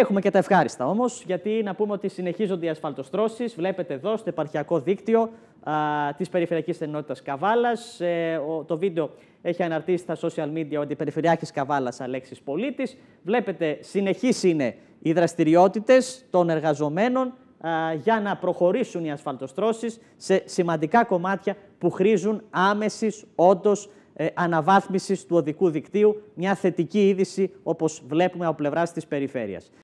Έχουμε και τα ευχάριστα όμως, γιατί να πούμε ότι συνεχίζονται οι ασφαλτοστρώσεις. Βλέπετε εδώ στο επαρχιακό δίκτυο της Περιφερειακής Ενότητας Καβάλας. Ε, το βίντεο έχει αναρτήσει στα social media ο αντιπεριφερειάρχη Καβάλας Αλέξης Πολίτης. Βλέπετε, συνεχεί είναι οι δραστηριότητες των εργαζομένων για να προχωρήσουν οι ασφαλτοστρώσεις σε σημαντικά κομμάτια που χρήζουν άμεσης όντως ε, αναβάθμισης του οδικού δικτύου, μια θετική είδηση όπως βλέπουμε από πλευράς της περιφέρειας.